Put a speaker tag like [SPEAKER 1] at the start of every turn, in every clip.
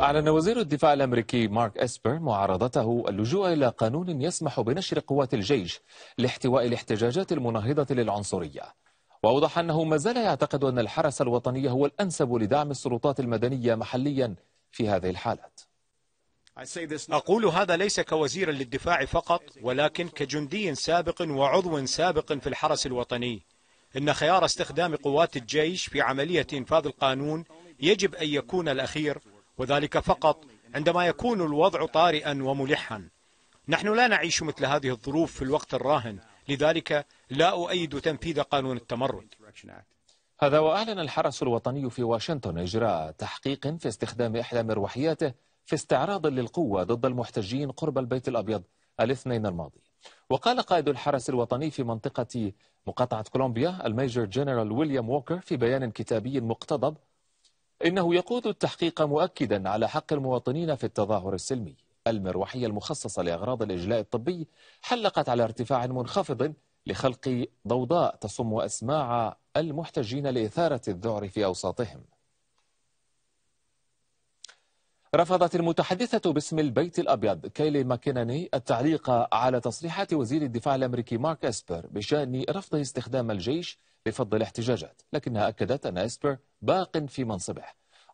[SPEAKER 1] أعلن وزير الدفاع الأمريكي مارك أسبر معارضته اللجوء إلى قانون يسمح بنشر قوات الجيش لاحتواء الاحتجاجات المناهضة للعنصرية وأوضح أنه ما زال يعتقد أن الحرس الوطني هو الأنسب لدعم السلطات المدنية محليا في هذه الحالات
[SPEAKER 2] أقول هذا ليس كوزير للدفاع فقط ولكن كجندي سابق وعضو سابق في الحرس الوطني إن خيار استخدام قوات الجيش في عملية إنفاذ القانون يجب أن يكون الأخير وذلك فقط عندما يكون الوضع طارئا وملحا نحن لا نعيش مثل
[SPEAKER 1] هذه الظروف في الوقت الراهن
[SPEAKER 2] لذلك لا أؤيد تنفيذ قانون التمرد
[SPEAKER 1] هذا وأعلن الحرس الوطني في واشنطن إجراء تحقيق في استخدام إحدى مروحياته في استعراض للقوة ضد المحتجين قرب البيت الأبيض الاثنين الماضي وقال قائد الحرس الوطني في منطقة مقاطعة كولومبيا الميجر جنرال ويليام ووكر في بيان كتابي مقتضب إنه يقود التحقيق مؤكدا على حق المواطنين في التظاهر السلمي المروحية المخصصة لأغراض الإجلاء الطبي حلقت على ارتفاع منخفض لخلق ضوضاء تصم أسماع المحتجين لإثارة الذعر في أوساطهم رفضت المتحدثة باسم البيت الأبيض كايلي ماكيناني التعليق على تصريحات وزير الدفاع الأمريكي مارك أسبر بشأن رفضه استخدام الجيش بفضل الاحتجاجات لكنها أكدت أن إسبر باق في منصبه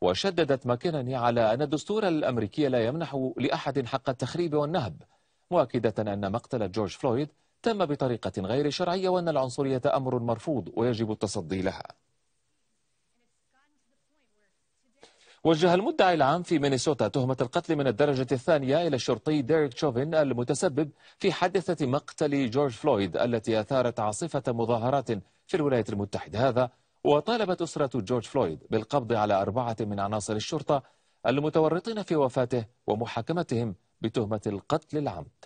[SPEAKER 1] وشددت ماكيناني على أن الدستور الأمريكي لا يمنح لأحد حق التخريب والنهب مؤكدة أن مقتل جورج فلويد تم بطريقة غير شرعية وأن العنصرية أمر مرفوض ويجب التصدي لها وجه المدعي العام في مينيسوتا تهمة القتل من الدرجة الثانية إلى الشرطي ديريك شوفين المتسبب في حادثة مقتل جورج فلويد التي أثارت عاصفة مظاهرات في الولايات المتحدة هذا وطالبت أسرة جورج فلويد بالقبض على أربعة من عناصر الشرطة المتورطين في وفاته ومحاكمتهم بتهمة القتل العمد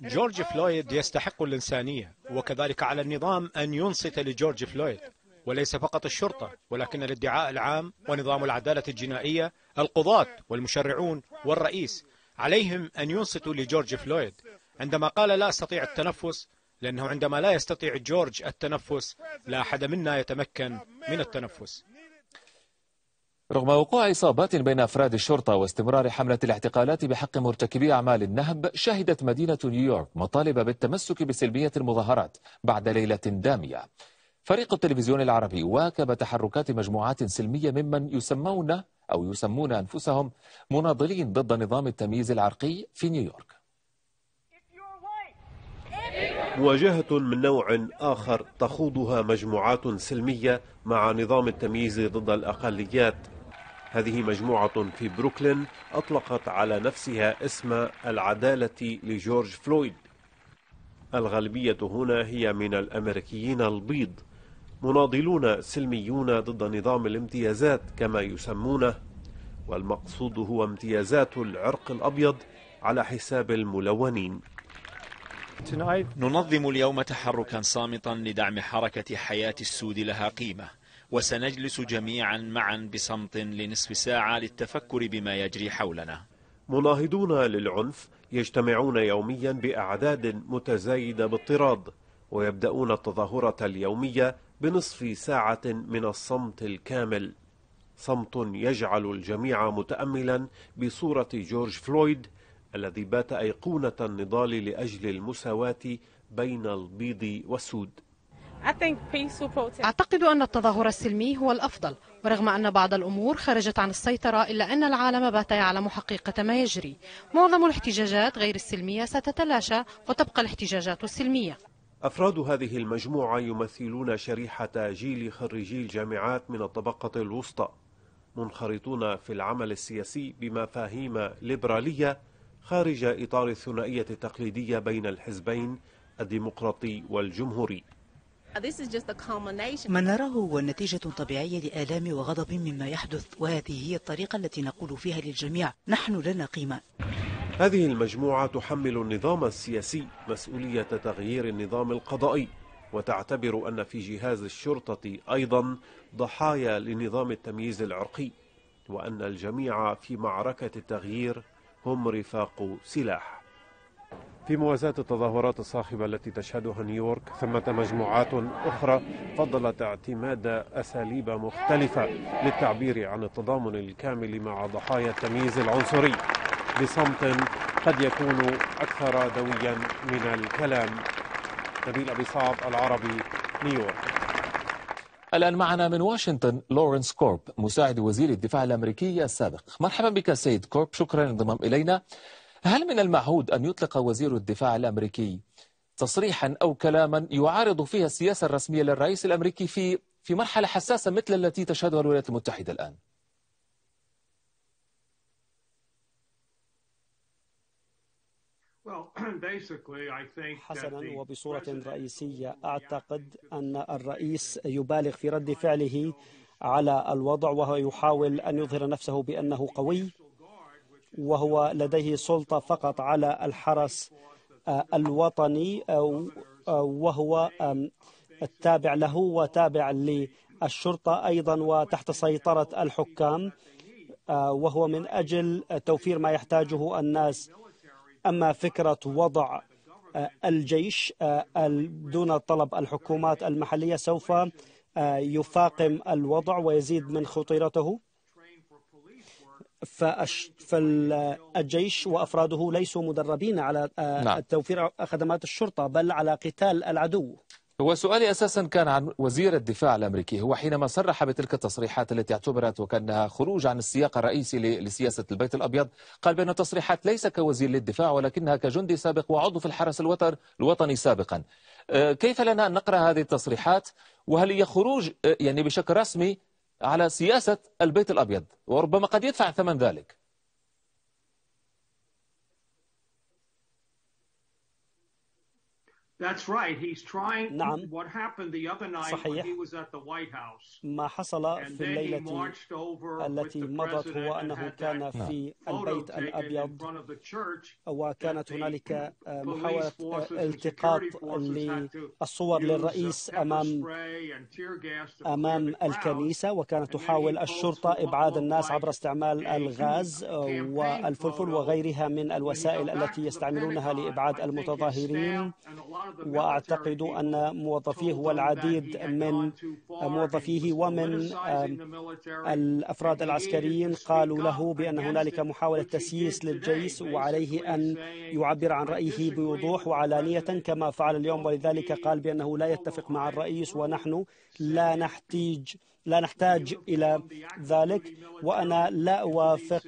[SPEAKER 1] جورج فلويد يستحق
[SPEAKER 2] الإنسانية وكذلك على النظام أن ينصت لجورج فلويد وليس فقط الشرطة ولكن الادعاء العام ونظام العدالة الجنائية القضاة والمشرعون والرئيس عليهم أن ينصتوا لجورج فلويد عندما قال لا أستطيع التنفس لأنه عندما لا يستطيع جورج التنفس لا أحد منا يتمكن من التنفس
[SPEAKER 1] رغم وقوع إصابات بين أفراد الشرطة واستمرار حملة الاعتقالات بحق مرتكبي أعمال النهب شهدت مدينة نيويورك مطالب بالتمسك بسلمية المظاهرات بعد ليلة دامية فريق التلفزيون العربي واكب تحركات مجموعات سلمية ممن يسمون أو يسمون أنفسهم مناضلين ضد نظام التمييز العرقي في نيويورك
[SPEAKER 3] مواجهة من نوع آخر تخوضها مجموعات سلمية مع نظام التمييز ضد الأقليات هذه مجموعة في بروكلين أطلقت على نفسها اسم العدالة لجورج فلويد الغالبية هنا هي من الأمريكيين البيض مناضلون سلميون ضد نظام الامتيازات كما يسمونه والمقصود هو امتيازات العرق الأبيض على حساب الملونين
[SPEAKER 1] ننظم اليوم تحركا صامتا لدعم حركة حياة السود لها قيمة وسنجلس
[SPEAKER 2] جميعا معا بصمت لنصف ساعة للتفكر بما يجري حولنا
[SPEAKER 3] مناهضون للعنف يجتمعون يوميا بأعداد متزايدة بالطراد ويبدأون التظاهرة اليومية بنصف ساعة من الصمت الكامل صمت يجعل الجميع متأملا بصورة جورج فلويد الذي بات أيقونة النضال لأجل المساواة بين البيض والسود
[SPEAKER 1] أعتقد أن التظاهر السلمي هو الأفضل ورغم أن بعض الأمور خرجت عن السيطرة إلا أن العالم بات يعلم حقيقة ما يجري معظم الاحتجاجات غير السلمية ستتلاشى وتبقى الاحتجاجات السلمية
[SPEAKER 3] أفراد هذه المجموعة يمثلون شريحة جيل خريجي الجامعات من الطبقة الوسطى منخرطون في العمل السياسي بمفاهيم ليبرالية خارج إطار الثنائية التقليدية بين الحزبين الديمقراطي والجمهوري
[SPEAKER 1] ما نراه
[SPEAKER 2] هو نتيجة طبيعية لآلام وغضب مما يحدث وهذه هي الطريقة التي نقول فيها للجميع نحن لنا
[SPEAKER 3] قيمة هذه المجموعة تحمل النظام السياسي مسؤولية تغيير النظام القضائي وتعتبر أن في جهاز الشرطة أيضا ضحايا لنظام التمييز العرقي وأن الجميع في معركة التغيير هم رفاق سلاح في موازاة التظاهرات الصاخبة التي تشهدها نيويورك ثمة مجموعات أخرى فضلت اعتماد أساليب مختلفة للتعبير عن التضامن الكامل مع ضحايا التمييز العنصري بصمت قد يكون أكثر دويا من الكلام نبيل أبي صعب العربي نيويورك
[SPEAKER 1] الآن معنا من واشنطن لورنس كورب مساعد وزير الدفاع الأمريكي السابق مرحبا بك سيد كورب شكرا للانضمام إلينا هل من المعهود أن يطلق وزير الدفاع الأمريكي تصريحا أو كلاما يعارض فيها السياسة الرسمية للرئيس الأمريكي في في مرحلة حساسة مثل التي تشهدها الولايات المتحدة الآن
[SPEAKER 2] حسنا وبصورة رئيسية أعتقد أن الرئيس يبالغ في رد فعله على الوضع وهو يحاول أن يظهر نفسه بأنه قوي وهو لديه سلطة فقط على الحرس آه، الوطني آه، آه، وهو التابع له وتابع للشرطة أيضا وتحت سيطرة الحكام وهو من أجل توفير ما يحتاجه الناس أما فكرة وضع آه، الجيش آه، دون طلب الحكومات المحلية سوف آه، يفاقم الوضع ويزيد من خطيرته فالجيش وأفراده ليسوا مدربين على نعم. توفير خدمات الشرطة بل على قتال
[SPEAKER 1] العدو هو سؤالي أساسا كان عن وزير الدفاع الأمريكي هو حينما صرح بتلك التصريحات التي اعتبرت وكأنها خروج عن السياق الرئيسي لسياسة البيت الأبيض قال بأن التصريحات ليس كوزير للدفاع ولكنها كجندي سابق وعضو في الحرس الوتر الوطني سابقا أه، كيف لنا أن نقرأ هذه التصريحات وهل هي خروج أه، يعني بشكل رسمي على سياسة البيت الأبيض وربما قد يدفع ثمن ذلك
[SPEAKER 2] That's right. He's trying نعم what happened the other night صحيح when he was at the White House. ما حصل في الليلة التي مضت هو أنه كان في البيت الأبيض وكانت هنالك آه، محاولة آه، التقاط للصور uh, للرئيس أمام أمام الكنيسة وكانت تحاول الشرطة إبعاد الناس عبر استعمال الغاز آه، والفلفل وغيرها من الوسائل التي يستعملونها لإبعاد المتظاهرين واعتقد ان موظفيه والعديد من موظفيه ومن الافراد العسكريين قالوا له بان هنالك محاوله تسييس للجيش وعليه ان يعبر عن رايه بوضوح وعلانيه كما فعل اليوم ولذلك قال بانه لا يتفق مع الرئيس ونحن لا نحتيج لا نحتاج إلى ذلك وأنا لا أوافق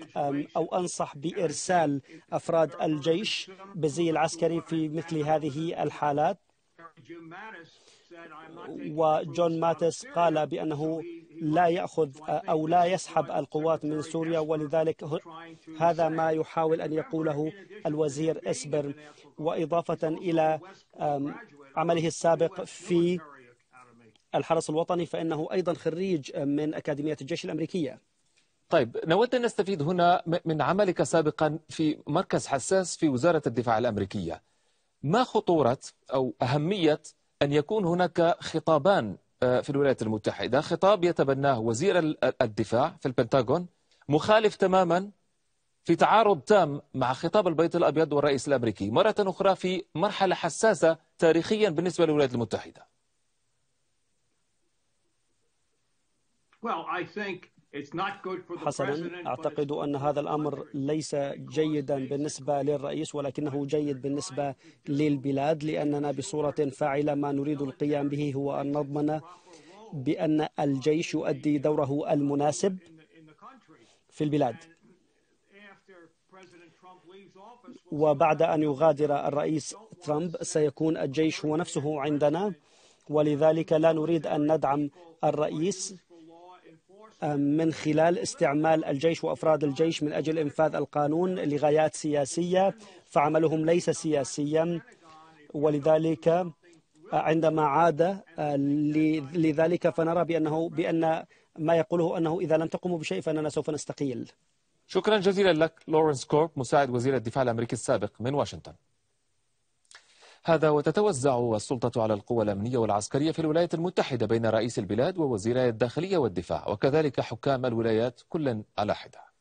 [SPEAKER 2] أو أنصح بإرسال أفراد الجيش بزي العسكري في مثل هذه الحالات وجون ماتس قال بأنه لا يأخذ أو لا يسحب القوات من سوريا ولذلك هذا ما يحاول أن يقوله الوزير إسبر وإضافة إلى عمله السابق في الحرس الوطني فإنه أيضا خريج من
[SPEAKER 1] أكاديمية الجيش الأمريكية طيب نود أن نستفيد هنا من عملك سابقا في مركز حساس في وزارة الدفاع الأمريكية ما خطورة أو أهمية أن يكون هناك خطابان آه، في الولايات المتحدة خطاب يتبناه وزير الدفاع في البنتاغون مخالف تماما في تعارض تام مع خطاب البيت الأبيض والرئيس الأمريكي مرة أخرى في مرحلة حساسة تاريخيا بالنسبة للولايات المتحدة
[SPEAKER 2] حسنا أعتقد أن هذا الأمر ليس جيدا بالنسبة للرئيس ولكنه جيد بالنسبة للبلاد لأننا بصورة فاعلة ما نريد القيام به هو أن نضمن بأن الجيش يؤدي دوره المناسب في البلاد وبعد أن يغادر الرئيس ترامب سيكون الجيش هو نفسه عندنا ولذلك لا نريد أن ندعم الرئيس من خلال استعمال الجيش وافراد الجيش من اجل انفاذ القانون لغايات سياسيه فعملهم ليس سياسيا ولذلك عندما عاد لذلك فنرى بانه بان ما يقوله انه اذا لم تقوموا بشيء فاننا سوف نستقيل.
[SPEAKER 1] شكرا جزيلا لك لورنس كورب مساعد وزير الدفاع الامريكي السابق من واشنطن. هذا وتتوزع السلطة على القوى الأمنية والعسكرية في الولايات المتحدة بين رئيس البلاد ووزيري الداخلية والدفاع وكذلك حكام الولايات كلا على حدة